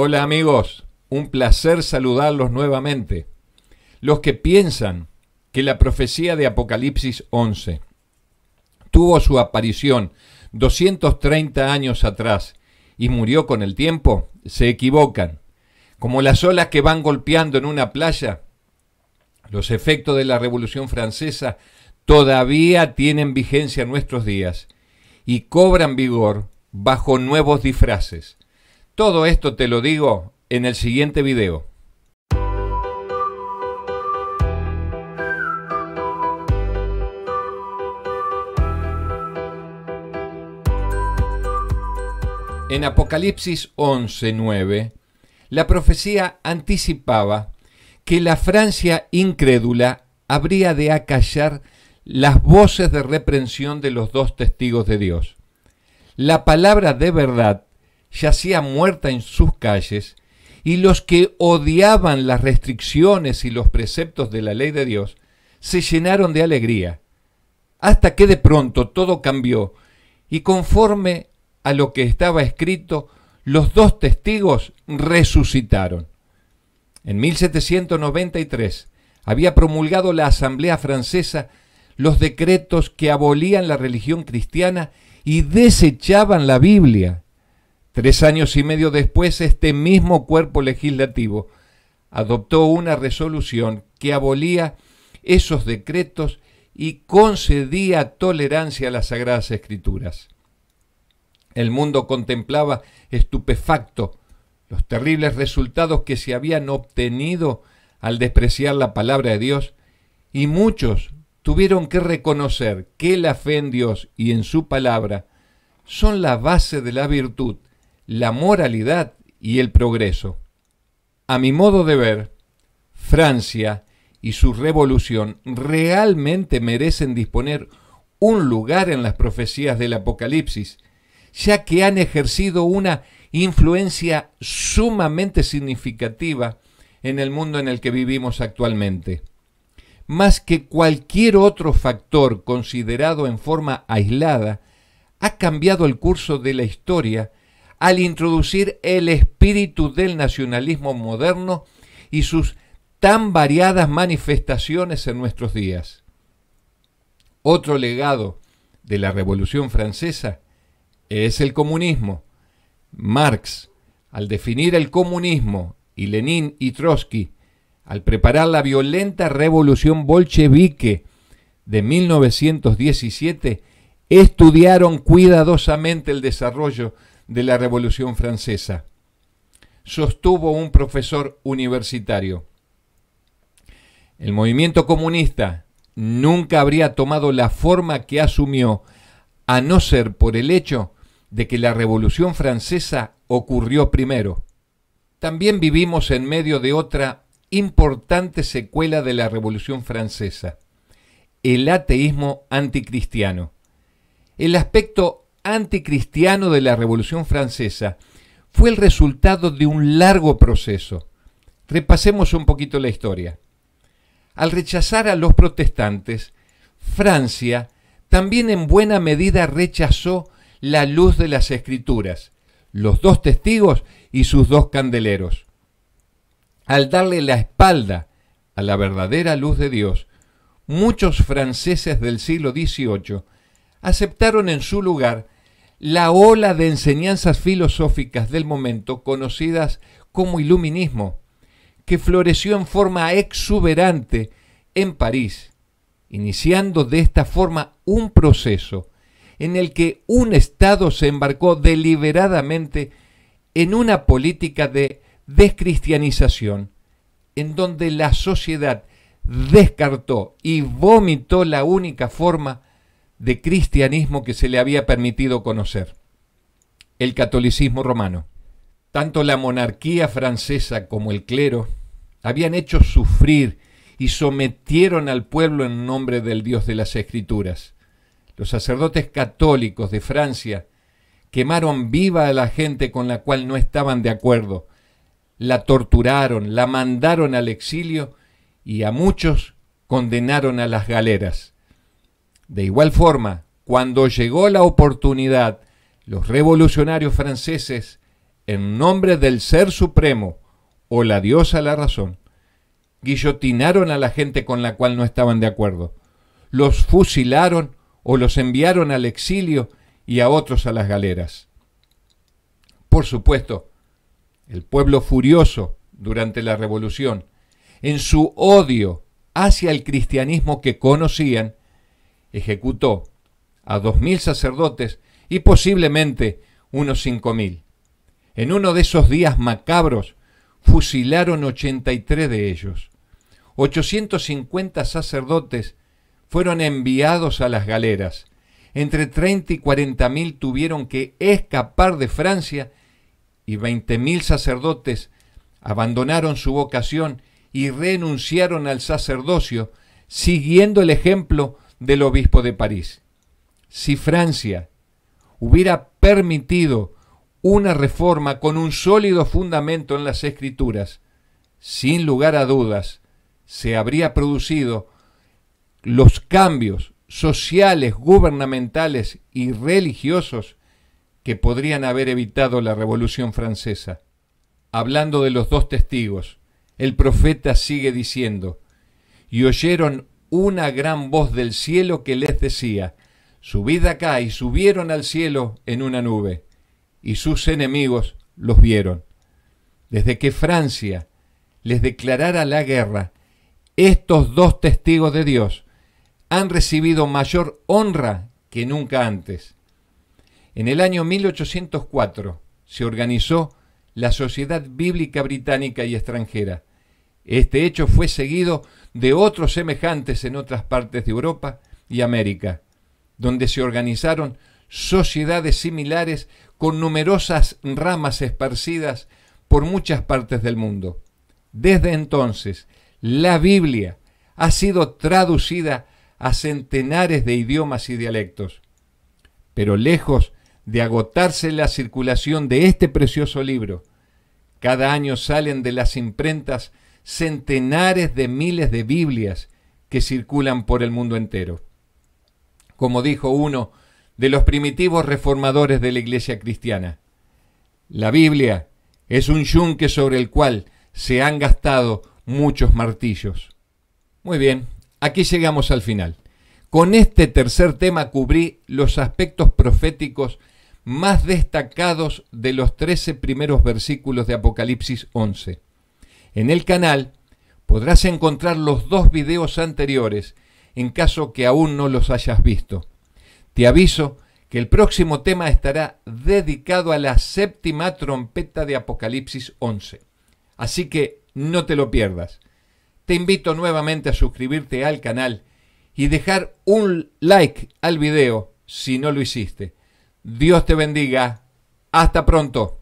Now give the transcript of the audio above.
Hola amigos, un placer saludarlos nuevamente. Los que piensan que la profecía de Apocalipsis 11 tuvo su aparición 230 años atrás y murió con el tiempo, se equivocan. Como las olas que van golpeando en una playa, los efectos de la Revolución Francesa todavía tienen vigencia en nuestros días y cobran vigor bajo nuevos disfraces. Todo esto te lo digo en el siguiente video. En Apocalipsis 11:9, la profecía anticipaba que la Francia incrédula habría de acallar las voces de reprensión de los dos testigos de Dios. La palabra de verdad yacía muerta en sus calles, y los que odiaban las restricciones y los preceptos de la ley de Dios se llenaron de alegría, hasta que de pronto todo cambió, y conforme a lo que estaba escrito, los dos testigos resucitaron. En 1793 había promulgado la Asamblea Francesa los decretos que abolían la religión cristiana y desechaban la Biblia. Tres años y medio después, este mismo cuerpo legislativo adoptó una resolución que abolía esos decretos y concedía tolerancia a las sagradas escrituras. El mundo contemplaba estupefacto los terribles resultados que se habían obtenido al despreciar la palabra de Dios y muchos tuvieron que reconocer que la fe en Dios y en su palabra son la base de la virtud la moralidad y el progreso. A mi modo de ver, Francia y su revolución realmente merecen disponer un lugar en las profecías del Apocalipsis, ya que han ejercido una influencia sumamente significativa en el mundo en el que vivimos actualmente. Más que cualquier otro factor considerado en forma aislada, ha cambiado el curso de la historia al introducir el espíritu del nacionalismo moderno y sus tan variadas manifestaciones en nuestros días. Otro legado de la Revolución Francesa es el comunismo. Marx, al definir el comunismo, y Lenin y Trotsky, al preparar la violenta revolución bolchevique de 1917, estudiaron cuidadosamente el desarrollo de la Revolución Francesa. Sostuvo un profesor universitario. El movimiento comunista nunca habría tomado la forma que asumió a no ser por el hecho de que la Revolución Francesa ocurrió primero. También vivimos en medio de otra importante secuela de la Revolución Francesa, el ateísmo anticristiano. El aspecto anticristiano de la Revolución Francesa fue el resultado de un largo proceso. Repasemos un poquito la historia. Al rechazar a los protestantes, Francia también en buena medida rechazó la luz de las escrituras, los dos testigos y sus dos candeleros. Al darle la espalda a la verdadera luz de Dios, muchos franceses del siglo XVIII aceptaron en su lugar la ola de enseñanzas filosóficas del momento conocidas como iluminismo, que floreció en forma exuberante en París, iniciando de esta forma un proceso en el que un Estado se embarcó deliberadamente en una política de descristianización, en donde la sociedad descartó y vomitó la única forma de cristianismo que se le había permitido conocer, el catolicismo romano. Tanto la monarquía francesa como el clero habían hecho sufrir y sometieron al pueblo en nombre del Dios de las Escrituras. Los sacerdotes católicos de Francia quemaron viva a la gente con la cual no estaban de acuerdo, la torturaron, la mandaron al exilio y a muchos condenaron a las galeras. De igual forma, cuando llegó la oportunidad, los revolucionarios franceses, en nombre del Ser Supremo o la diosa la razón, guillotinaron a la gente con la cual no estaban de acuerdo, los fusilaron o los enviaron al exilio y a otros a las galeras. Por supuesto, el pueblo furioso durante la revolución, en su odio hacia el cristianismo que conocían, ejecutó a mil sacerdotes y posiblemente unos cinco mil. En uno de esos días macabros fusilaron 83 de ellos. 850 sacerdotes fueron enviados a las galeras. Entre 30 y cuarenta mil tuvieron que escapar de Francia y veinte mil sacerdotes abandonaron su vocación y renunciaron al sacerdocio, siguiendo el ejemplo del obispo de París. Si Francia hubiera permitido una reforma con un sólido fundamento en las escrituras, sin lugar a dudas, se habría producido los cambios sociales, gubernamentales y religiosos que podrían haber evitado la Revolución Francesa. Hablando de los dos testigos, el profeta sigue diciendo, y oyeron una gran voz del cielo que les decía, Subid acá y subieron al cielo en una nube, y sus enemigos los vieron. Desde que Francia les declarara la guerra, estos dos testigos de Dios han recibido mayor honra que nunca antes. En el año 1804 se organizó la Sociedad Bíblica Británica y Extranjera. Este hecho fue seguido de otros semejantes en otras partes de Europa y América, donde se organizaron sociedades similares con numerosas ramas esparcidas por muchas partes del mundo. Desde entonces, la Biblia ha sido traducida a centenares de idiomas y dialectos. Pero lejos de agotarse la circulación de este precioso libro, cada año salen de las imprentas centenares de miles de Biblias que circulan por el mundo entero. Como dijo uno de los primitivos reformadores de la Iglesia cristiana, la Biblia es un yunque sobre el cual se han gastado muchos martillos. Muy bien, aquí llegamos al final. Con este tercer tema cubrí los aspectos proféticos más destacados de los trece primeros versículos de Apocalipsis 11. En el canal podrás encontrar los dos videos anteriores en caso que aún no los hayas visto. Te aviso que el próximo tema estará dedicado a la séptima trompeta de Apocalipsis 11. Así que no te lo pierdas. Te invito nuevamente a suscribirte al canal y dejar un like al video si no lo hiciste. Dios te bendiga. Hasta pronto.